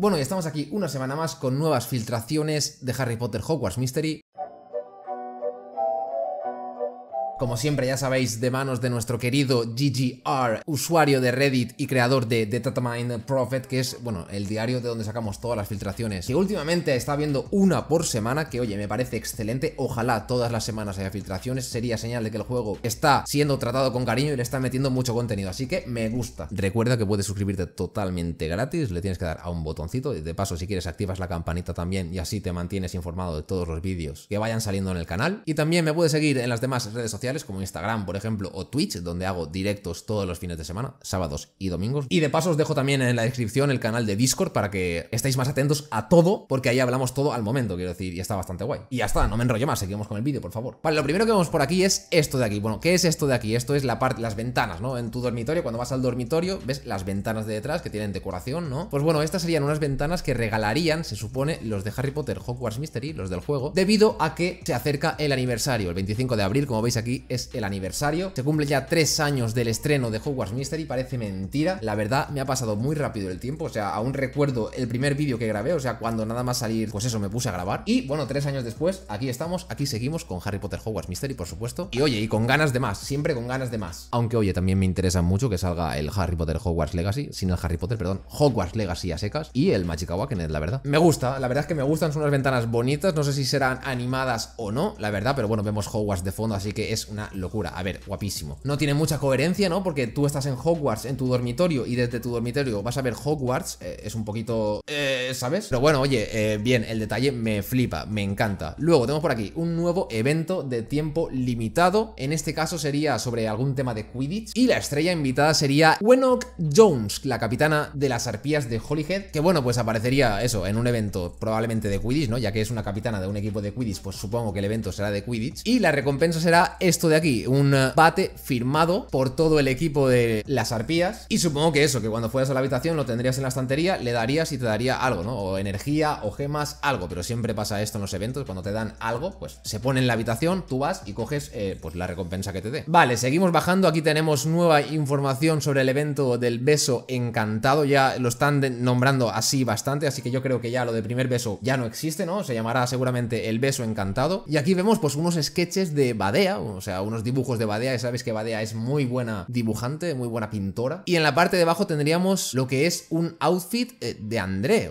Bueno, ya estamos aquí una semana más con nuevas filtraciones de Harry Potter Hogwarts Mystery. como siempre ya sabéis, de manos de nuestro querido GGR, usuario de Reddit y creador de The Prophet, que es, bueno, el diario de donde sacamos todas las filtraciones, Y últimamente está viendo una por semana, que oye, me parece excelente, ojalá todas las semanas haya filtraciones, sería señal de que el juego está siendo tratado con cariño y le está metiendo mucho contenido, así que me gusta. Recuerda que puedes suscribirte totalmente gratis, le tienes que dar a un botoncito, y de paso si quieres activas la campanita también y así te mantienes informado de todos los vídeos que vayan saliendo en el canal, y también me puedes seguir en las demás redes sociales, como Instagram, por ejemplo, o Twitch, donde hago directos todos los fines de semana, sábados y domingos. Y de paso os dejo también en la descripción el canal de Discord para que estéis más atentos a todo, porque ahí hablamos todo al momento, quiero decir, y está bastante guay. Y ya está, no me enrollo más, seguimos con el vídeo, por favor. Vale, lo primero que vemos por aquí es esto de aquí. Bueno, ¿qué es esto de aquí? Esto es la parte, las ventanas, ¿no? En tu dormitorio, cuando vas al dormitorio, ves las ventanas de detrás que tienen decoración, ¿no? Pues bueno, estas serían unas ventanas que regalarían, se supone, los de Harry Potter Hogwarts Mystery, los del juego, debido a que se acerca el aniversario, el 25 de abril, como veis aquí, es el aniversario. Se cumple ya tres años del estreno de Hogwarts Mystery, parece mentira. La verdad, me ha pasado muy rápido el tiempo, o sea, aún recuerdo el primer vídeo que grabé, o sea, cuando nada más salir, pues eso, me puse a grabar. Y bueno, tres años después, aquí estamos, aquí seguimos con Harry Potter Hogwarts Mystery, por supuesto. Y oye, y con ganas de más, siempre con ganas de más. Aunque oye, también me interesa mucho que salga el Harry Potter Hogwarts Legacy, sin el Harry Potter, perdón, Hogwarts Legacy a secas y el Magic Awakening, la verdad. Me gusta, la verdad es que me gustan, son unas ventanas bonitas, no sé si serán animadas o no, la verdad, pero bueno, vemos Hogwarts de fondo, así que es una locura. A ver, guapísimo. No tiene mucha coherencia, ¿no? Porque tú estás en Hogwarts, en tu dormitorio, y desde tu dormitorio vas a ver Hogwarts. Eh, es un poquito... Eh, ¿Sabes? Pero bueno, oye, eh, bien, el detalle me flipa, me encanta. Luego tenemos por aquí un nuevo evento de tiempo limitado. En este caso sería sobre algún tema de Quidditch. Y la estrella invitada sería Wenock Jones, la capitana de las arpías de Holyhead. Que bueno, pues aparecería eso, en un evento probablemente de Quidditch, ¿no? Ya que es una capitana de un equipo de Quidditch, pues supongo que el evento será de Quidditch. Y la recompensa será esto de aquí, un eh, bate firmado por todo el equipo de las arpías. Y supongo que eso, que cuando fueras a la habitación lo tendrías en la estantería, le darías y te daría algo, ¿no? O energía, o gemas, algo. Pero siempre pasa esto en los eventos, cuando te dan algo, pues se pone en la habitación, tú vas y coges eh, pues la recompensa que te dé. Vale, seguimos bajando. Aquí tenemos nueva información sobre el evento del beso encantado. Ya lo están nombrando así bastante, así que yo creo que ya lo de primer beso ya no existe, ¿no? Se llamará seguramente el beso encantado. Y aquí vemos pues unos sketches de Badea, o sea, unos dibujos de Badea, y sabes que Badea es muy buena dibujante, muy buena pintora. Y en la parte de abajo tendríamos lo que es un outfit eh, de André,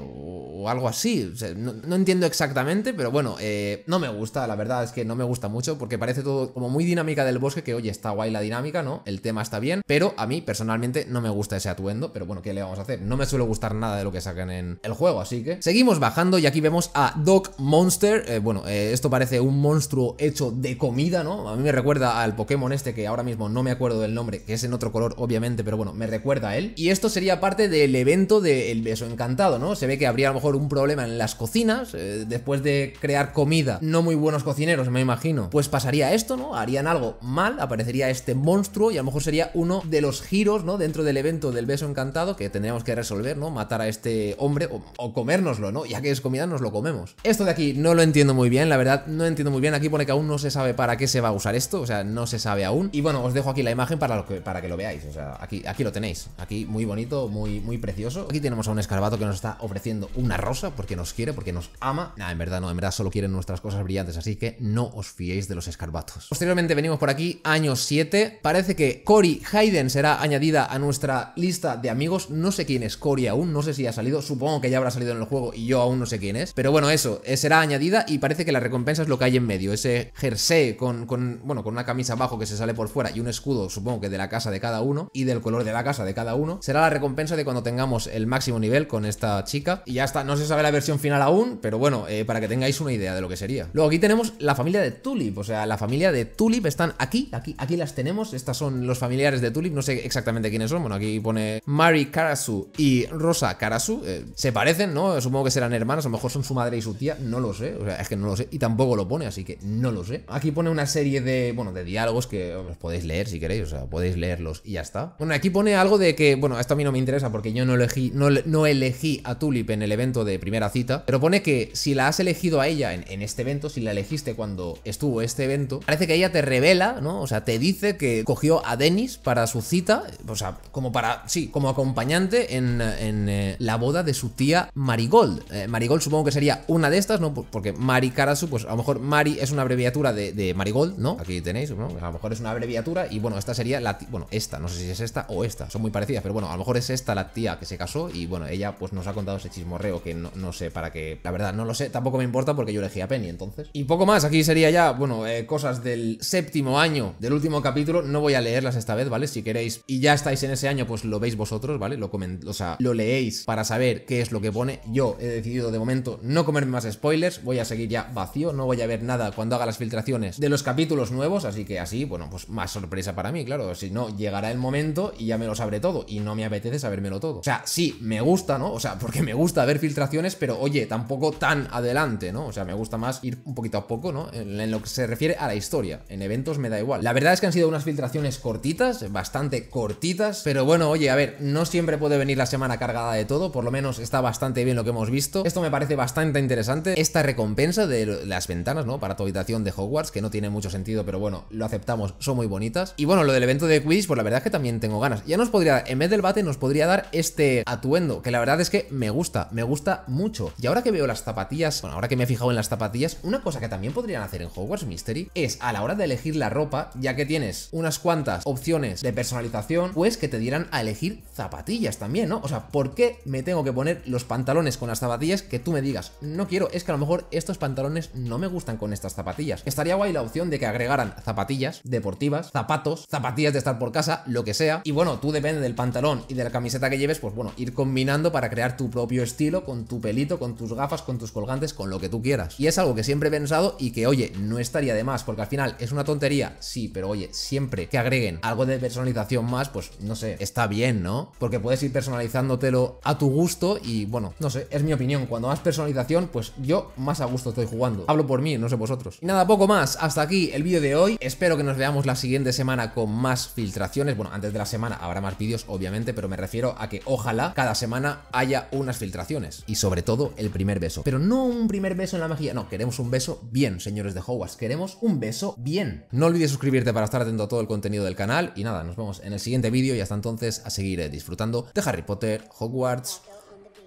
o algo así. no, entiendo exactamente, pero bueno, eh, no me gusta, la verdad es que no me gusta mucho porque parece todo como muy dinámica del bosque, que oye, está guay la dinámica, ¿no? El tema está bien, pero a mí personalmente no me gusta ese atuendo, pero bueno, ¿qué le vamos a hacer? No me suele gustar nada de lo que sacan en el juego, así que seguimos bajando y aquí vemos a Doc Monster. Eh, bueno, eh, esto parece un monstruo hecho de comida, ¿no? A mí me recuerda al Pokémon este que ahora mismo no me acuerdo del nombre, que es en otro color, obviamente, pero bueno, me recuerda a él. Y esto sería parte del evento del beso encantado, ¿no? Se ve que habría a lo mejor un problema en las cocinas, eh, después de crear comida, no muy buenos cocineros, me imagino, pues pasaría esto, ¿no? Harían algo mal, aparecería este monstruo y a lo mejor sería uno de los giros, ¿no? Dentro del evento del beso encantado que tendríamos que resolver, ¿no? Matar a este hombre o, comérnoslo, ¿no? Ya que es comida, nos lo comemos. Esto de aquí no lo entiendo muy bien, la verdad, no entiendo muy bien. Aquí pone que aún no se sabe para qué se va a usar esto, o sea, no se sabe aún. Y bueno, os dejo aquí la imagen para, lo que, para que lo veáis, o sea, aquí, aquí lo tenéis. Aquí muy bonito, muy, muy precioso. Aquí tenemos a un escarbato que nos está ofreciendo una rosa, porque nos quiere, porque nos ama. Nah, en verdad no, en verdad solo quieren nuestras cosas brillantes, así que no os fiéis de los escarbatos. Posteriormente venimos por aquí, año 7. Parece que Cory Hayden será añadida a nuestra lista de amigos. No sé quién es Cory aún, no sé si ha salido. Supongo que ya habrá salido en el juego y yo aún no sé quién es. Pero bueno, eso, eh, será añadida y parece que la recompensa es lo que hay en medio. Ese jersey con, con bueno, con una camisa abajo que se sale por fuera y un escudo, supongo que de la casa de cada uno y del color de la casa de cada uno. Será la recompensa de cuando tengamos el máximo nivel con esta chica y ya está no se sabe la versión final aún, pero bueno, eh, para que tengáis una idea de lo que sería. Luego aquí tenemos la familia de Tulip, o sea, la familia de Tulip están aquí, aquí, aquí las tenemos, estas son los familiares de Tulip, no sé exactamente quiénes son, bueno, aquí pone Mari Karasu y Rosa Karasu, eh, se parecen, ¿no? Supongo que serán hermanas, a lo mejor son su madre y su tía, no lo sé, o sea, es que no lo sé, y tampoco lo pone, así que no lo sé. Aquí pone una serie de, bueno, de diálogos que os podéis leer si queréis, o sea, podéis leerlos y ya está. Bueno, aquí pone algo de que, bueno, esto a mí no me interesa porque yo no elegí, no, no elegí a Tulip en el evento de primera cita, pero pone que si la has elegido a ella en, este evento, si la elegiste cuando estuvo este evento, parece que ella te revela, ¿no? O sea, te dice que cogió a Denis para su cita, o sea, como para, sí, como acompañante en, eh, la boda de su tía Marigold. Eh, Marigold supongo que sería una de estas, ¿no? Porque Mari Karasu, pues a lo mejor Mari es una abreviatura de, de Marigold, ¿no? Aquí tenéis, ¿no? A lo mejor es una abreviatura y bueno, esta sería la, bueno, esta, no sé si es esta o esta, son muy parecidas, pero bueno, a lo mejor es esta la tía que se casó y bueno, ella pues nos ha contado ese chismorreo que no, sé para qué. La verdad, no lo sé. Tampoco me importa porque yo elegí a Penny entonces. Y poco más. Aquí sería ya, bueno, eh, cosas del séptimo año, del último capítulo. No voy a leerlas esta vez, ¿vale? Si queréis y ya estáis en ese año, pues lo veis vosotros, ¿vale? Lo o sea, lo leéis para saber qué es lo que pone. Yo he decidido de momento no comerme más spoilers. Voy a seguir ya vacío. No voy a ver nada cuando haga las filtraciones de los capítulos nuevos. Así que así, bueno, pues más sorpresa para mí, claro. Si no, llegará el momento y ya me lo sabré todo. Y no me apetece sabérmelo todo. O sea, sí, me gusta, ¿no? O sea, porque me gusta ver filtraciones pero oye, tampoco tan adelante, ¿no? O sea, me gusta más ir un poquito a poco, ¿no? En, lo que se refiere a la historia. En eventos me da igual. La verdad es que han sido unas filtraciones cortitas, bastante cortitas, pero bueno, oye, a ver, no siempre puede venir la semana cargada de todo, por lo menos está bastante bien lo que hemos visto. Esto me parece bastante interesante, esta recompensa de las ventanas, ¿no? Para tu habitación de Hogwarts, que no tiene mucho sentido, pero bueno, lo aceptamos, son muy bonitas. Y bueno, lo del evento de Quidditch, pues la verdad es que también tengo ganas. Ya nos podría, en vez del bate, nos podría dar este atuendo, que la verdad es que me gusta, me gusta mucho. Y ahora que veo las zapatillas, bueno, ahora que me he fijado en las zapatillas, una cosa que también podrían hacer en Hogwarts Mystery es a la hora de elegir la ropa, ya que tienes unas cuantas opciones de personalización, pues que te dieran a elegir zapatillas también, ¿no? O sea, ¿por qué me tengo que poner los pantalones con las zapatillas que tú me digas? No quiero, es que a lo mejor estos pantalones no me gustan con estas zapatillas. Estaría guay la opción de que agregaran zapatillas deportivas, zapatos, zapatillas de estar por casa, lo que sea. Y bueno, tú depende del pantalón y de la camiseta que lleves, pues bueno, ir combinando para crear tu propio estilo con tu pelito, con tus gafas, con tus colgantes, con lo que tú quieras. Y es algo que siempre he pensado y que, oye, no estaría de más, porque al final es una tontería, sí, pero oye, siempre que agreguen algo de personalización más, pues no sé, está bien, ¿no? Porque puedes ir personalizándotelo a tu gusto y bueno, no sé, es mi opinión. Cuando más personalización, pues yo más a gusto estoy jugando. Hablo por mí, no sé vosotros. Y nada, poco más. Hasta aquí el vídeo de hoy. Espero que nos veamos la siguiente semana con más filtraciones. Bueno, antes de la semana habrá más vídeos, obviamente, pero me refiero a que ojalá cada semana haya unas filtraciones. Y sobre todo, el primer beso. Pero no un primer beso en la magia, no, queremos un beso bien, señores de Hogwarts. Queremos un beso bien. No olvides suscribirte para estar atento a todo el contenido del canal. Y nada, nos vemos en el siguiente vídeo y hasta entonces a seguir eh, disfrutando de Harry Potter, Hogwarts,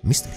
Mystery.